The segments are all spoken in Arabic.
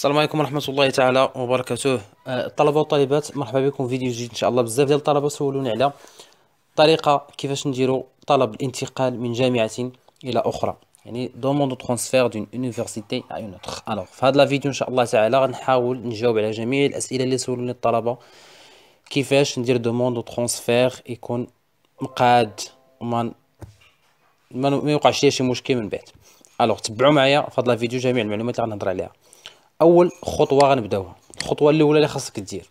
السلام عليكم ورحمه الله تعالى وبركاته أه، الطلبه والطالبات مرحبا بكم في فيديو جديد ان شاء الله بزاف ديال الطلبه سولوني على طريقه كيفاش نديرو طلب الانتقال من جامعه الى اخرى يعني دوموند ترانسفير دون يونيفرسيتي ا اون اوتر الوغ في هذا الفيديو ان شاء الله تعالى غنحاول نجاوب على جميع الاسئله اللي سولوني الطلبه كيفاش ندير دوموند ترانسفير يكون مقاد وما ما يوقعش ليا شي مشكل من بعد الوغ تبعوا معايا في هذا الفيديو جميع المعلومات اللي غنهضر عليها اول خطوه غنبداوها الخطوه الاولى اللي خاصك دير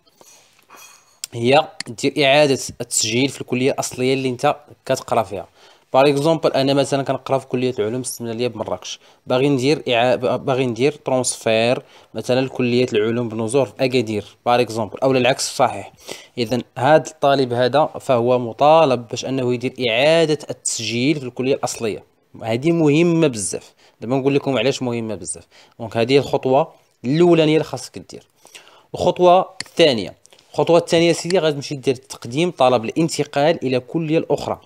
هي دير اعاده التسجيل في الكليه الاصليه اللي انت كتقرا فيها بار اكزومبل انا مثلا كنقرا في كليه العلوم السمناليه بمراكش باغي ندير إع... باغي ندير ترونسفير مثلا لكليه العلوم بنزور في اكادير بار اكزومبل او العكس صحيح اذا هذا الطالب هذا فهو مطالب باش انه يدير اعاده التسجيل في الكليه الاصليه هذه مهمه بزاف دابا نقول لكم علاش مهمه بزاف دونك هذه الخطوه الاولانيه خاصك دير الخطوه الثانيه الخطوه الثانيه سيدي غتمشي دير تقديم طلب الانتقال الى كليه الاخرى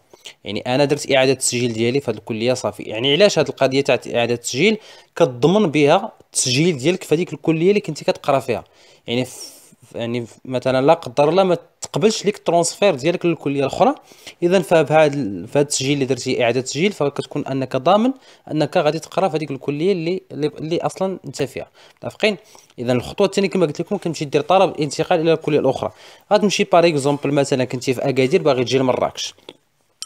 يعني انا درت اعاده التسجيل ديالي في هذه الكليه صافي يعني علاش هذه القضيه تاع اعاده التسجيل كتضمن بها التسجيل ديالك في هذيك الكليه اللي كنتي كتقرا فيها يعني يعني مثلا لا قدر الله ما تقبلش ليك الترونسفير ديالك للكليه الاخرى اذا فبهذا فهاد التسجيل اللي درتي اعاده تسجيل فكتكون انك ضامن انك غادي تقرا في هذيك الكليه اللي اللي اصلا انت فيها متفقين اذا الخطوه الثانيه كما قلت لكم كتمشي دير طلب الانتقال الى الكليه الاخرى غتمشي باغ اكزومبل مثلا كنتي في اكادير باغي تجي لمراكش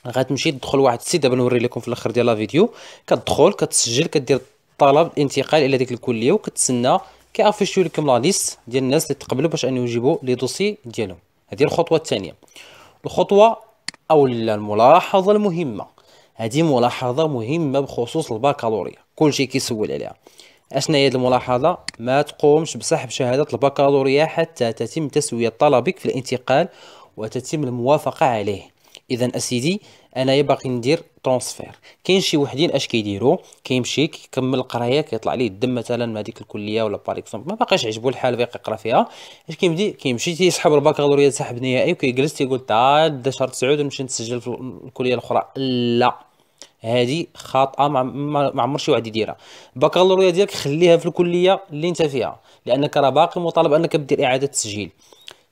غتمشي تدخل واحد السيت دابا نوري لكم في الاخر ديال لا فيديو كتدخل كتسجل كدير طلب الانتقال الى ديك الكليه وكتسنى كيافيشيو لكم لا ليست ديال الناس اللي تقبلوا باش انه يجيبوا لي دوسي ديالهم هذه الخطوه الثانيه الخطوه او الملاحظه المهمه هذه ملاحظه مهمه بخصوص كل كلشي كيسول عليها اشنا هي الملاحظه ما تقومش بسحب شهاده الباكالوريا حتى تتم تسويه طلبك في الانتقال وتتم الموافقه عليه اذا اسيدي انايا إيه باغي ندير ترونسفير كاين شي وحدين اش كيديروا كيمشي كيكمل القرايه كيطلع ليه الدم مثلا مع ديك الكليه ولا باغ ما باقاش عجبو الحال باقي يقرا فيها اش كيمشي كيمشي تيسحب البكالوريا سحب نهائي وكيجلس تيقول تا دا شهر 9 نمشي نسجل في الكليه الاخرى لا هذه خاطئه ما عمر شي واحد يديرها البكالوريا ديالك خليها في الكليه اللي انت فيها لانك راه باقي مطالب انك دير اعاده تسجيل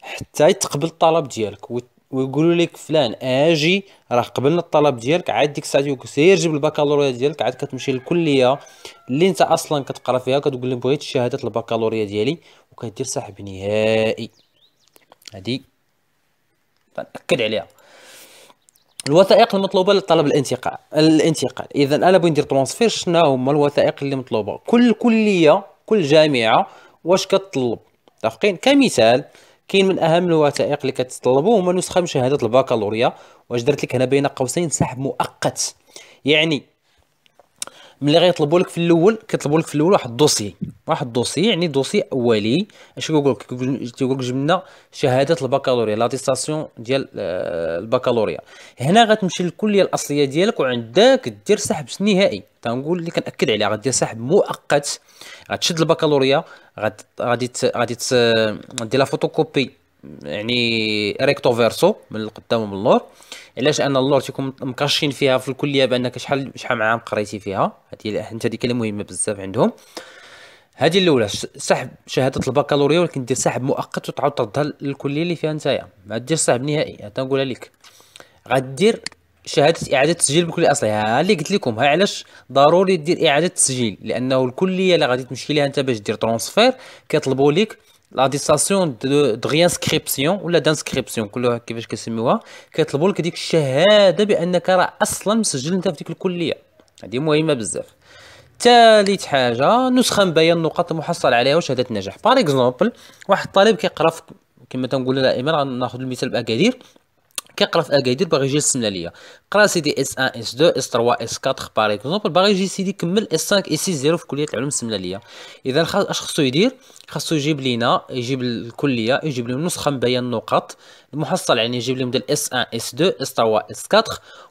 حتى يتقبل الطلب ديالك ويقولوا لك فلان اجي راه قبلنا الطلب ديالك عاد ديك الساعه يقول سير جيب البكالوريا ديالك عاد كتمشي للكليه اللي انت اصلا كتقرا فيها كتقول لهم بغيت شهاده البكالوريا ديالي وكدير سحب نهائي هادي تاكد عليها الوثائق المطلوبه للطلب الانتقال الانتقال اذا انا بغيت ندير ترونسفير شنو هما الوثائق اللي مطلوبه كل كليه كل جامعه واش كتطلب متفقين كمثال كاين من اهم الوثائق اللي كتطلبوا هما نسخه من شهاده البكالوريا واش درت لك هنا بين قوسين سحب مؤقت يعني ملي غيطلبوا لك في الاول كيطلبوا لك في الاول واحد الدوسي واحد الدوسي يعني دوسي اولي اش كيقول لك كيقول لك جبنا شهاده البكالوريا لاتيستاسيون ديال آه، البكالوريا هنا غتمشي للكليه الاصليه ديالك وعندك دير سحب نهائي تنقول اللي كناكد عليه غدير سحب مؤقت غتشد البكالوريا غادي غادي دير لا فوتوكوبي يعني ريكتو فيرسو من القدام ومن اللور علاش ان اللور تيكون مكرشين فيها في الكليه بانك شحال شحال عام قريتي فيها هذه انت هذه كلمه مهمه بزاف عندهم هذه الاولى سحب شهاده البكالوريا ولكن دير سحب مؤقت وتعاود تردها للكليه اللي فيها نتايا ما دير سحب نهائي تنقولها لك غدير شهاده اعاده تسجيل بالكليه الاصليه ها اللي قلت لكم ها علاش ضروري دير اعاده تسجيل لانه الكليه اللي غادي تمشي ليها انت باش دير ترونسفير كيطلبوا لك لا ديساسيون دو ريانسكريبسيون ولا دانسكريبسيون كلها كيفاش كيسميوها كيطلبوا لك ديك الشهاده بانك راه اصلا مسجل انت في ديك الكليه هذه مهمه بزاف ثالث حاجه نسخه مبين النقاط المحصل عليها وشهاده النجاح باغ اكزومبل واحد الطالب كيقرا كما تنقولوا دائما غناخذ المثال باكادير كيقرا في يدير باغي يجي للسمله ليا قرا سيدي اس 1 اس 2 اس 3 اس 4 بار اكزومبل باغي يجي سيدي يكمل اس 5 اس 0 في كليه العلوم السمنه ليا اذا اش خصو يدير خاصو يجيب لينا يجيب الكليه يجيب لهم نسخه مبين النقط المحصل يعني يجيب لهم ديال اس 1 اس 2 اس 3 اس 4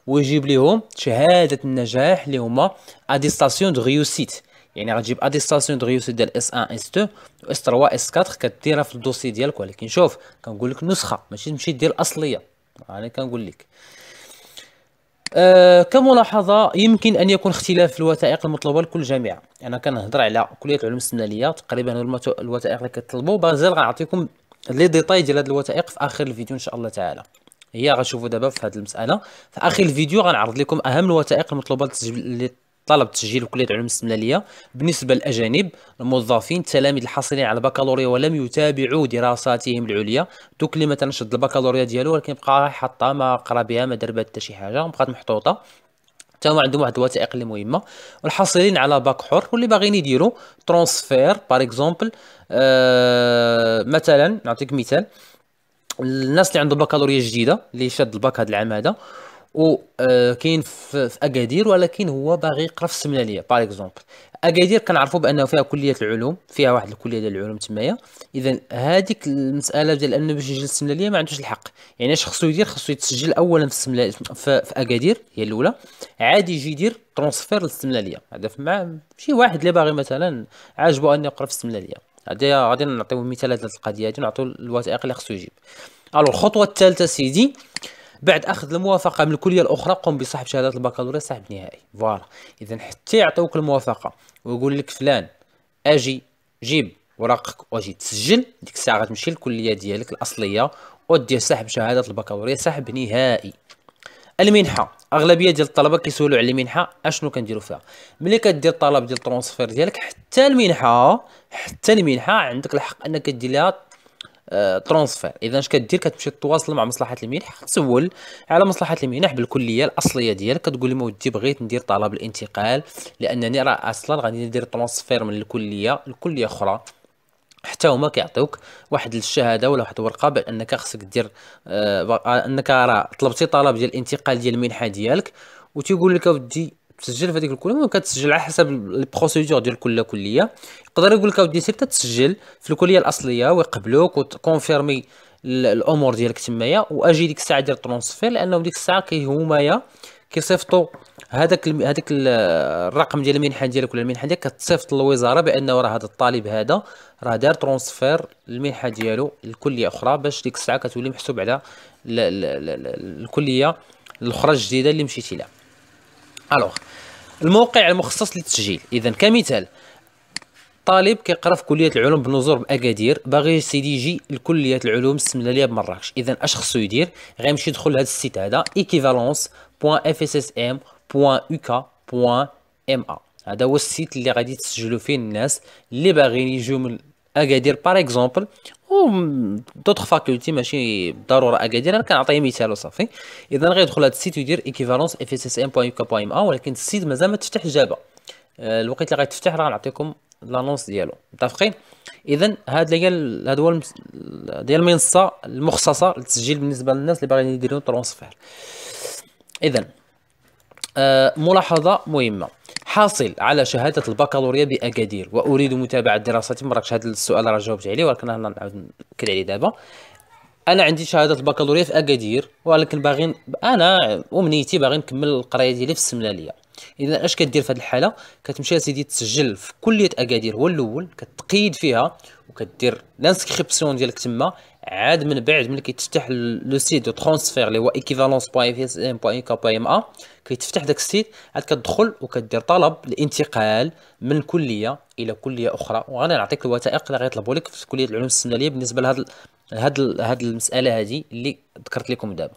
ويجيب لهم شهاده النجاح اللي هما اديستاسيون دو ريوسيت يعني غتجيب اديستاسيون دو ريوسيت ديال اس 1 اس 2 اس 3 اس 4 كديرها في الدوسي ديالك ولكن شوف كنقول لك نسخه ماشي تمشي دير الاصليه انا يعني كنقول لك أه كملاحظه يمكن ان يكون اختلاف في الوثائق المطلوبه لكل جامعه انا كنهضر على كليه العلوم السنانيه تقريبا الوثائق اللي كتطلبوا بازال غنعطيكم لي ديتاي ديال هذه الوثائق في اخر الفيديو ان شاء الله تعالى هي غتشوفوا دابا في هذه المساله في اخر الفيديو غنعرض لكم اهم الوثائق المطلوبه للتسجيل طلب تسجيل كليه علوم الاستملاليه بالنسبه للاجانب الموظفين التلاميذ الحاصلين على البكالوريا ولم يتابعوا دراساتهم العليا دوك اللي مثلا شد البكالوريا ديالو ولكن بقى حاطه ما قرا بها ما دار بها حتى شي حاجه بقات محطوطه حتى هما عندهم واحد الوثائق اللي مهمه والحاصلين على باك حر واللي باغيين يديروا ترونسفير بار اكزومبل آه مثلا نعطيك مثال الناس اللي عندهم بكالوريا جديده اللي شاد الباك هذا العام هذا وكاين آه، في اكادير ولكن هو باغي يقرا في السمناليه باغ اكزومبل اكادير كنعرفوا بانه فيها كليه العلوم فيها واحد الكليه ديال العلوم تمايا اذا هذيك المساله ديال انه باش يجي للسمناليه ما عندوش الحق يعني اش خصو يدير خصو يتسجل اولا في السمناليه في, اكادير هي الاولى عادي يجي يدير ترونسفير للسمناليه هذا مع شي واحد اللي باغي مثلا عاجبو انه يقرا في السمناليه غادي غادي نعطيو مثالات هذه القضيه هذه نعطيو الوثائق اللي خصو يجيب الو الخطوه الثالثه سيدي بعد اخذ الموافقه من الكليه الاخرى قم بسحب شهاده البكالوريا سحب نهائي فوالا اذا حتى يعطيوك الموافقه ويقول لك فلان اجي جيب ورقك واجي تسجل ديك الساعه غتمشي للكليه ديالك الاصليه ودير سحب شهاده البكالوريا سحب نهائي المنحه اغلبيه ديال الطلبه كيسولوا على المنحه اشنو كنديروا فيها ملي كدير الطلب ديال الترونسفير ديالك حتى المنحه حتى المنحه عندك الحق انك دير لها ترونسفير اذا اش كدير كتمشي تتواصل مع مصلحه المنح تسول على مصلحه المنح بالكليه الاصليه ديالك كتقول لهم ودي بغيت ندير طلب الانتقال لانني راه اصلا غادي ندير ترونسفير من الكليه لكليه اخرى حتى هما كيعطيوك واحد الشهاده ولا واحد الورقه بانك خصك دير آه انك راه طلبتي طلب ديال الانتقال ديال المنحه ديالك وتيقول لك اودي تسجل في هذيك الكليه المهم كتسجل على حسب لي بروسيدور ديال كل كليه يقدر يقول لك اودي سير تسجل في الكليه الاصليه ويقبلوك وتكونفيرمي الامور ديالك تمايا واجي ديك الساعه ديال الترونسفير لانهم ديك الساعه كيهمايا كيصيفطوا هذاك هذاك الرقم ديال المنحه ديالك ولا المنحه ديالك كتصيفط للوزاره بانه راه هذا الطالب هذا راه دار ترونسفير المنحه ديالو لكليه اخرى باش ديك الساعه كتولي محسوب على الكليه الاخرى الجديده اللي مشيتي لها الوغ الموقع المخصص للتسجيل اذا كمثال طالب كيقرا في كليه العلوم بنزور باكادير باغي سيدي يجي لكليه العلوم السملاليه بمراكش اذا اش خصو يدير غيمشي يدخل لهذا السيت هذا equivalence.fssm.uk.ma هذا هو السيت اللي غادي تسجلوا فيه الناس اللي باغيين يجيو من اكادير باغ اكزومبل دوطخ فاكولتي ماشي بالضروره اكادير انا كنعطيه مثال وصافي اذا غيدخل هذا السيت ويدير ايكيفالونس اف اس اس ام بوين بوين ا ولكن السيت مازال ما تفتح جابا آه، الوقت اللي غيتفتح راه غنعطيكم لانونس ديالو متفقين اذا هاد هي هاد هو ديال المنصه المخصصه للتسجيل بالنسبه للناس اللي باغيين يديروا ترونسفير اذا آه، ملاحظه مهمه حاصل على شهاده البكالوريا باكادير واريد متابعه دراستي مراكش هذا السؤال راه جاوبت عليه ولكن انا نعاود ناكد عليه دابا انا عندي شهاده البكالوريا في اكادير ولكن باغي انا امنيتي باغي نكمل القرايه ديالي في السملاليه اذا اش كدير في هذه الحاله كتمشي سيدي تسجل في كليه اكادير هو الاول كتقيد فيها وكدير لانسكريبسيون ديالك تما عاد من بعد ملي كيتفتح لو سيت دو ترونسفير اللي هو ايكيفالونس بوان اف اس ام بوان كا بوان ام ا كيتفتح داك السيت عاد كتدخل وكدير طلب الانتقال من كليه الى كليه اخرى وغادي نعطيك الوثائق اللي غيطلبوا لك في كليه العلوم الاستمراريه بالنسبه لهاد هاد هاد المساله هذه اللي ذكرت لكم دابا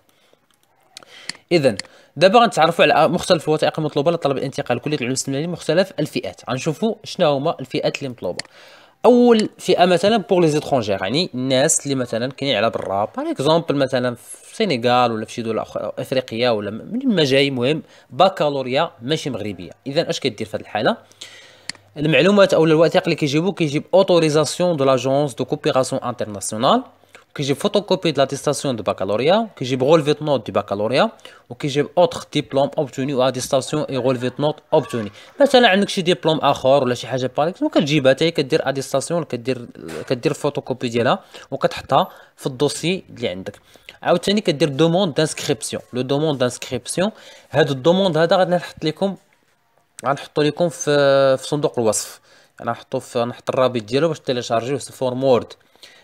اذا دابا غنتعرفوا على مختلف الوثائق المطلوبه لطلب الانتقال لكليه العلوم الاستمراريه مختلف الفئات غنشوفوا شنو هما الفئات اللي مطلوبه اول فئه مثلا بور لي زيترونجير يعني الناس اللي مثلا كاينين على برا باغ اكزومبل مثلا في السينغال ولا في شي دوله افريقيه ولا من ما جاي المهم باكالوريا ماشي مغربيه اذا اش كدير في هذه الحاله المعلومات او الوثائق اللي كيجيبو كيجيب اوتوريزاسيون دو لاجونس دو كوبيراسيون انترناسيونال كيجيب فوتوكوبي دو لا ديستاسيون دو باكالوريا كيجيب غولفي نوت دو باكالوريا وكيجيب اوتر ديبلوم اوبتوني و اديستاسيون اي غولفي نوت اوبتوني مثلا عندك شي ديبلوم اخر ولا شي حاجه باريك كتجيبها حتى هي كدير اديستاسيون كدير كدير فوتوكوبي ديالها وكتحطها في الدوسي اللي عندك عاوتاني كدير دوموند دانسكريبسيون لو دوموند دانسكريبسيون هاد الدوموند هذا غادي نحط لكم غنحطو لكم في في صندوق الوصف انا نحطو في نحط الرابط ديالو باش تيليشارجيوه في فورم وورد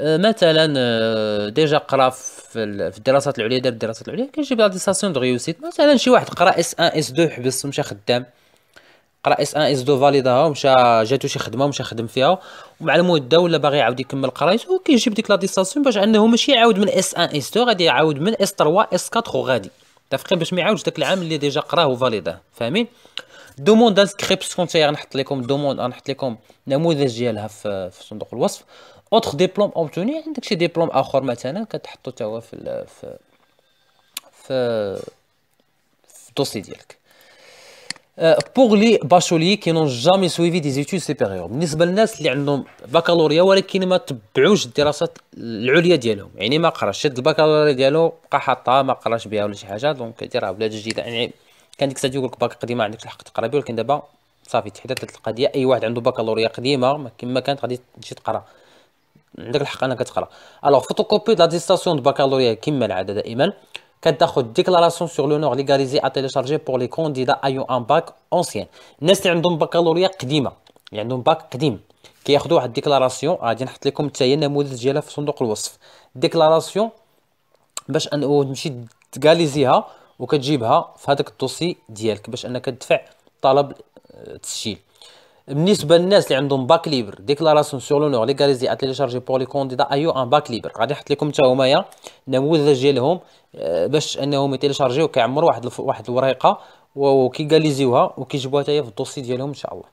أه، مثلا أه، ديجا قرا في الدراسات العليا دار الدراسات العليا كيجيب لاديساسيون دو ريوسيت مثلا شي واحد قرا اس 1 اس 2 حبس ومشى خدام قرا اس 1 اس 2 فاليداها ومشى جاتو شي خدمه ومشى خدم فيها ومع المده ولا باغي يعاود يكمل قرايته وكيجيب ديك لاديساسيون باش انه ماشي يعاود من اس 1 اس 2 غادي يعاود من اس 3 اس 4 وغادي تفقي باش ما يعاودش داك العام اللي ديجا قراه وفاليداه فاهمين دوموند انسكريبسيون تاعي غنحط لكم دوموند غنحط لكم نموذج ديالها في صندوق الوصف اوتر ديبلوم اوبتوني عندك شي ديبلوم اخر مثلا كتحطو تاوا هو في في في الدوسي ديالك بوغ لي باشولي كي نون جامي سويفي دي زيتود سوبيريور بالنسبه للناس اللي عندهم بكالوريا ولكن ما تبعوش الدراسات العليا ديالهم يعني ما قراش شد البكالوريا ديالو بقى حاطها ما قراش بها ولا شي حاجه دونك هادي راه بلاد جديده يعني كان ديك الساعه يقول لك باك قديمه عندك الحق تقرا به ولكن دابا صافي تحدثت القضيه اي واحد عنده بكالوريا قديمه كما كانت غادي تجي تقرا عندك الحق انك تقرا الوغ فوتوكوبي لا ديستاسيون دو باكالوريا كما العاده دائما كتاخد ديكلاراسيون سور لونور ليغاليزي ا تيليشارجي بور لي كونديدا ايو ان باك اونسيان الناس اللي عندهم باكالوريا قديمه اللي عندهم باك قديم كياخذوا واحد ديكلاراسيون غادي نحط لكم حتى هي النموذج ديالها في صندوق الوصف ديكلاراسيون باش ان تمشي تكاليزيها وكتجيبها في هذاك الدوسي ديالك باش انك تدفع طلب التسجيل آه، بالنسبه للناس اللي عندهم باك ليبر ديكلاراسيون سور لونور ليغاليزي تيليشارجي بور لي كونديدا ايو ان باك ليبر غادي نحط لكم حتى همايا نموذج ديالهم آه، باش انهم يتيليشارجيو كيعمروا واحد الف... واحد الوريقه وكيغاليزيوها وكيجيبوها حتى هي في الدوسي ديالهم ان شاء الله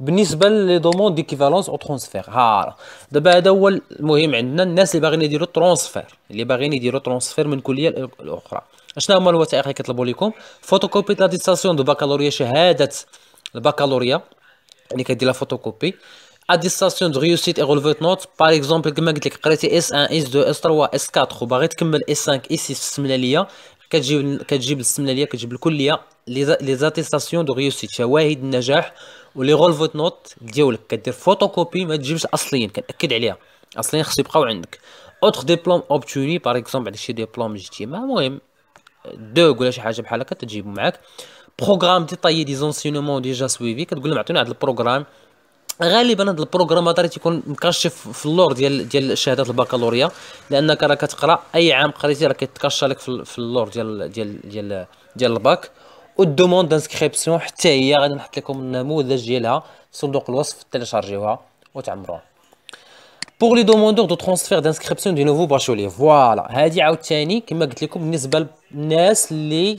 بالنسبه لي دوموند ديكيفالونس او ترونسفير ها دابا هذا هو المهم عندنا الناس اللي باغيين يديروا ترونسفير اللي باغيين يديروا ترونسفير من كليه الاخرى شنو هما الوثائق اللي كيطلبوا لكم فوتوكوبي لا ديساسيون دو باكالوريا شهاده البكالوريا يعني كدير لا فوتوكوبي اديستاسيون دو ريوسيت اي ريلفيت نوت باغ اكزومبل كما قلت لك قريتي اس 1 اس 2 اس 3 اس 4 وباغي تكمل اس 5 اس 6 في السملاليه كتجيب كتجيب السملاليه كتجيب الكليه لي زاتيستاسيون دو ريوسيت شواهد النجاح ولي ريلفيت نوت ديالك كدير فوتوكوبي ما تجيبش اصليين كناكد عليها اصليين خصو يبقاو عندك اوتر ديبلوم اوبتوني باغ اكزومبل شي ديبلوم اجتماع المهم دوك ولا شي حاجه بحال هكا تجيبو معاك بروغرام تيطي دي زونسينمون ديجا سويفي كتقول لهم عطوني هذا البروغرام غالبا هذا البروغرام هذا تيكون مكشف في اللور ديال ديال شهادات البكالوريا لانك راه كتقرا اي عام قريتي راه كيتكشى لك في اللور ديال ديال ديال ديال الباك والدوموند دانسكريبسيون حتى هي غادي نحط لكم النموذج ديالها في صندوق الوصف تيليشارجيوها وتعمروها بوغ لي دوموندور دو ترونسفير دانسكريبسيون دي نوفو باشولي فوالا هادي عاوتاني كما قلت لكم بالنسبه للناس اللي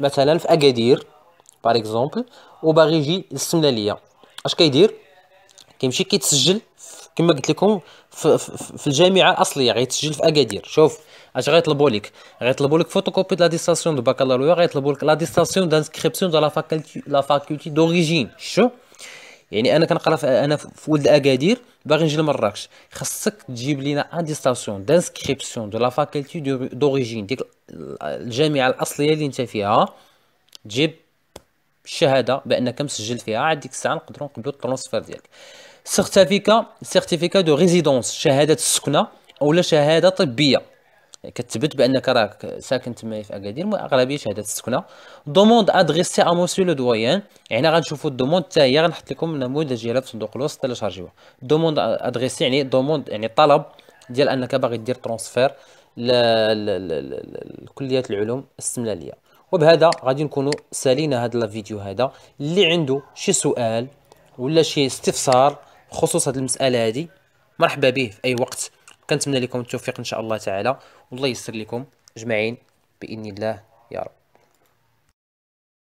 مثلا في اكادير باغ اكزومبل وباغي يجي للسمنه ليا اش كيدير كيمشي كيتسجل كما قلت لكم في, في الجامعه الاصليه غيتسجل في اكادير شوف اش غيطلبوا لك غيطلبوا لك فوتوكوبي لا ديستاسيون دو باكالوريا غيطلبوا لك لا ديستاسيون دانسكريبسيون دو لا فاكولتي لا فاكولتي دوريجين شو يعني انا كنقرا انا في ولد اكادير باغي نجي لمراكش خاصك تجيب لينا ان ديستاسيون دانسكريبسيون دو لا فاكولتي دوريجين ديك الجامعه الاصليه اللي انت فيها تجيب الشهاده بانك مسجل فيها عاد ديك الساعه نقدروا نقبلوا الترونسفير ديالك سيرتيفيكا سيرتيفيكا دو ريزيدونس شهاده السكنه اولا شهاده طبيه يعني كتثبت بانك راك ساكن تما في اكادير اغلبيه شهاده السكنه دوموند ادريسي ا مونسيو لو دويان يعني غنشوفوا الدوموند حتى هي غنحط لكم النموذج ديالها في صندوق الوصف تيليشارجيوها دوموند ادريسي يعني دوموند يعني طلب ديال انك باغي دير ترونسفير لكليه العلوم السملاليه وبهذا غادي نكونوا سالينا هذا الفيديو هذا اللي عنده شي سؤال ولا شي استفسار بخصوص هذه المساله هذه مرحبا به في اي وقت كنتمنى لكم التوفيق ان شاء الله تعالى والله يسر لكم اجمعين باذن الله يا رب